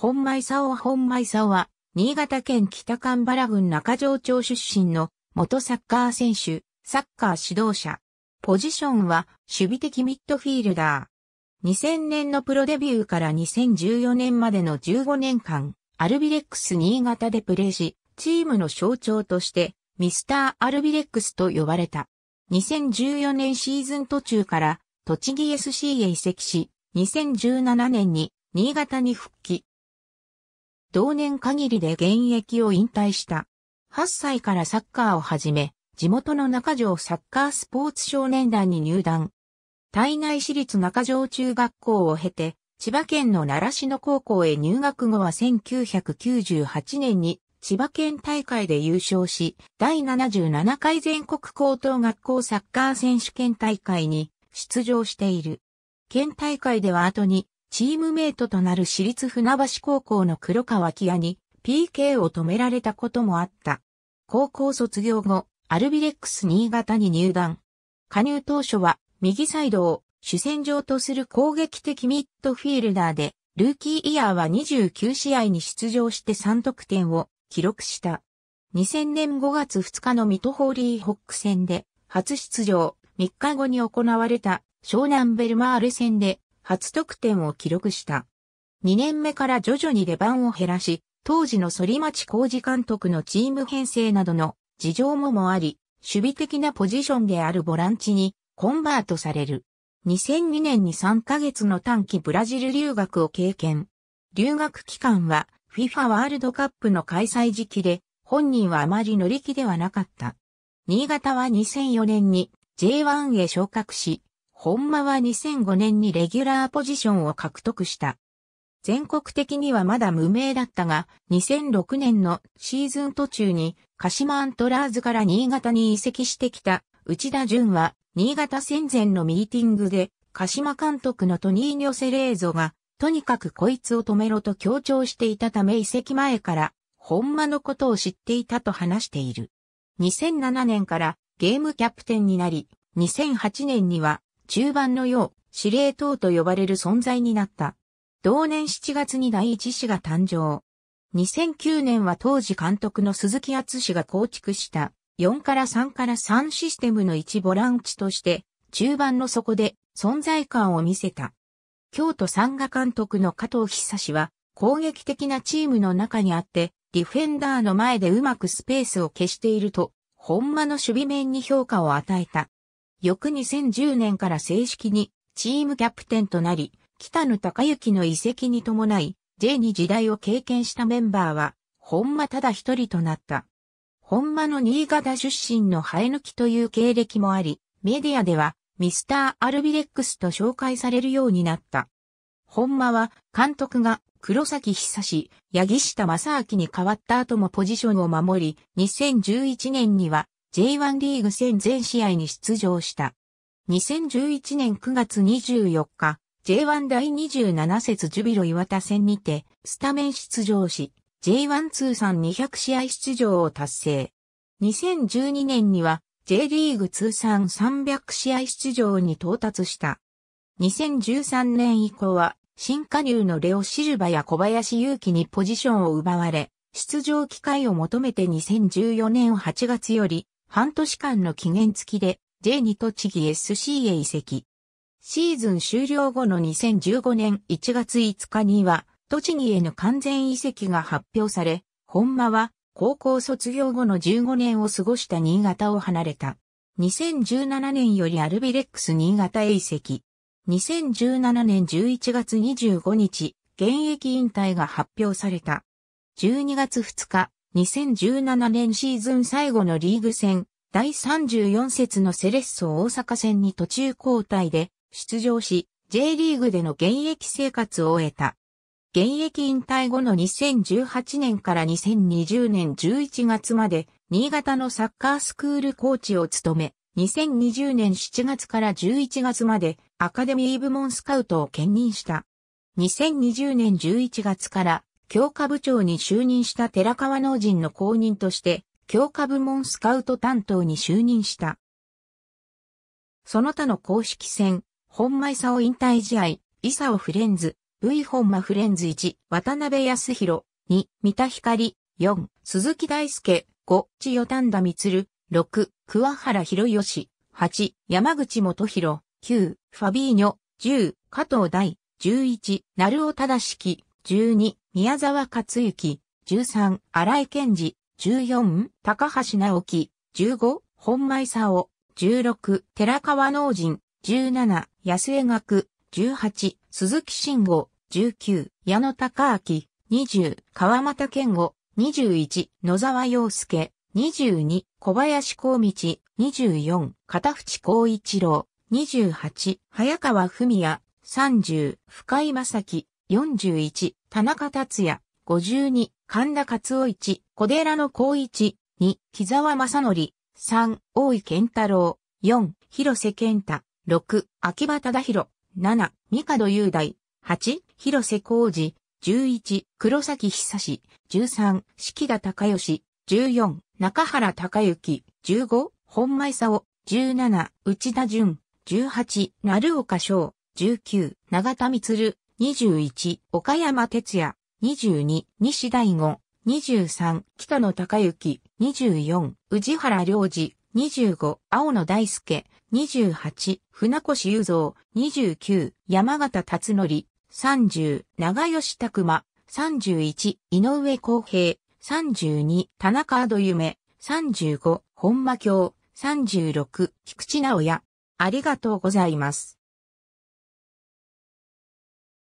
本間は本前勲は、新潟県北神原郡中条町出身の元サッカー選手、サッカー指導者。ポジションは守備的ミッドフィールダー。2000年のプロデビューから2014年までの15年間、アルビレックス新潟でプレーし、チームの象徴としてミスターアルビレックスと呼ばれた。2014年シーズン途中から栃木 SC へ移籍し、2017年に新潟に復帰。同年限りで現役を引退した。8歳からサッカーを始め、地元の中条サッカースポーツ少年団に入団。体内市立中条中学校を経て、千葉県の習志野高校へ入学後は1998年に千葉県大会で優勝し、第77回全国高等学校サッカー選手権大会に出場している。県大会では後にチームメイトとなる私立船橋高校の黒川キアに PK を止められたこともあった。高校卒業後、アルビレックス新潟に入団。加入当初は右サイドを主戦場とする攻撃的ミッドフィールダーで、ルーキーイヤーは29試合に出場して3得点を記録した。2000年5月2日のミトホーリーホック戦で初出場3日後に行われた湘南ベルマーレ戦で初得点を記録した。2年目から徐々に出番を減らし、当時の反町浩事監督のチーム編成などの事情ももあり、守備的なポジションであるボランチにコンバートされる。2002年に3ヶ月の短期ブラジル留学を経験。留学期間は FIFA ワールドカップの開催時期で、本人はあまり乗り気ではなかった。新潟は2004年に J1 へ昇格し、本間は2005年にレギュラーポジションを獲得した。全国的にはまだ無名だったが、2006年のシーズン途中に、鹿島アントラーズから新潟に移籍してきた内田淳は、新潟戦前のミーティングで、鹿島監督のトニーニョセレーゾが、とにかくこいつを止めろと強調していたため移籍前から、本間のことを知っていたと話している。2007年からゲームキャプテンになり、2008年には中盤のよう、司令塔と呼ばれる存在になった。同年7月に第一子が誕生。2009年は当時監督の鈴木厚氏が構築した4から3から3システムの一ボランチとして中盤の底で存在感を見せた。京都三賀監督の加藤久氏は攻撃的なチームの中にあってディフェンダーの前でうまくスペースを消していると、本間の守備面に評価を与えた。翌2010年から正式にチームキャプテンとなり、北野隆之の遺跡に伴い、J に時代を経験したメンバーは、本間ただ一人となった。本間の新潟出身の生え抜きという経歴もあり、メディアでは、ミスター・アルビレックスと紹介されるようになった。本間は、監督が黒崎久志、八木下正明に変わった後もポジションを守り、2011年には J1 リーグ戦全試合に出場した。2011年9月24日、J1 第27節ジュビロ岩田戦にて、スタメン出場し、J1 通算200試合出場を達成。2012年には、J リーグ通算300試合出場に到達した。2013年以降は、新加入のレオ・シルバや小林祐希にポジションを奪われ、出場機会を求めて2014年8月より、半年間の期限付きで J2 栃木 SC へ移籍。シーズン終了後の2015年1月5日には、栃木への完全移籍が発表され、本間は高校卒業後の15年を過ごした新潟を離れた。2017年よりアルビレックス新潟へ移籍。2017年11月25日、現役引退が発表された。12月2日、2017年シーズン最後のリーグ戦、第34節のセレッソ大阪戦に途中交代で出場し、J リーグでの現役生活を終えた。現役引退後の2018年から2020年11月まで、新潟のサッカースクールコーチを務め、2020年7月から11月までアカデミー部門スカウトを兼任した。2020年11月から教科部長に就任した寺川農人の後任として、教科部門スカウト担当に就任した。その他の公式戦、本間勲引退試合、伊佐尾フレンズ、V 本間フレンズ1、渡辺康弘、2、三田光、4、鈴木大輔、5、千代丹田光、6、桑原博義、8、山口元弘、9、ファビーニョ、10、加藤大、11、成尾正式、12、宮沢克幸、十三、荒井健二、十四、高橋直樹、十五、本前沙尾、十六、寺川農人、十七、安江学、十八、鈴木慎吾、十九、矢野隆明、二十、川又健吾、二十一、野沢洋介、二十二、小林光道、二十四、片淵光一郎、二十八、早川文也、三十、深井正樹、41、田中達也、52、神田勝夫一、小寺の光一、2、木沢正則、3、大井健太郎、4、広瀬健太、6、秋葉忠宏、7、三角雄大、8、広瀬浩二、11、黒崎久志、13、四季田隆義、14、中原隆之、15、本前佐を17、内田淳、18、鳴岡翔、19、長田光、21、岡山哲也、22、西大吾、23、北野隆之、24、宇治原良二、25、青野大輔、28、船越雄三、29、山形達則、30、長吉拓馬、31、井上康平、32、田中戸夢、35、本間京、36、菊池直也。ありがとうございます。